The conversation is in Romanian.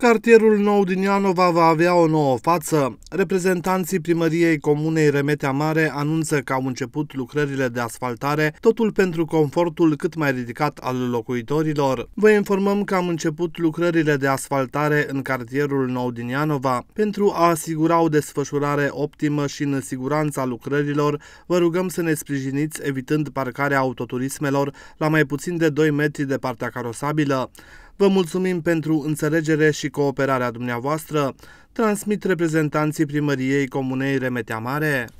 Cartierul nou din Ianova va avea o nouă față. Reprezentanții primăriei comunei Remetea Mare anunță că au început lucrările de asfaltare, totul pentru confortul cât mai ridicat al locuitorilor. Vă informăm că am început lucrările de asfaltare în cartierul nou din Ianova. Pentru a asigura o desfășurare optimă și în siguranța lucrărilor, vă rugăm să ne sprijiniți evitând parcarea autoturismelor la mai puțin de 2 metri de partea carosabilă. Vă mulțumim pentru înțelegere și cooperarea dumneavoastră, transmit reprezentanții primăriei Comunei Remetea Mare.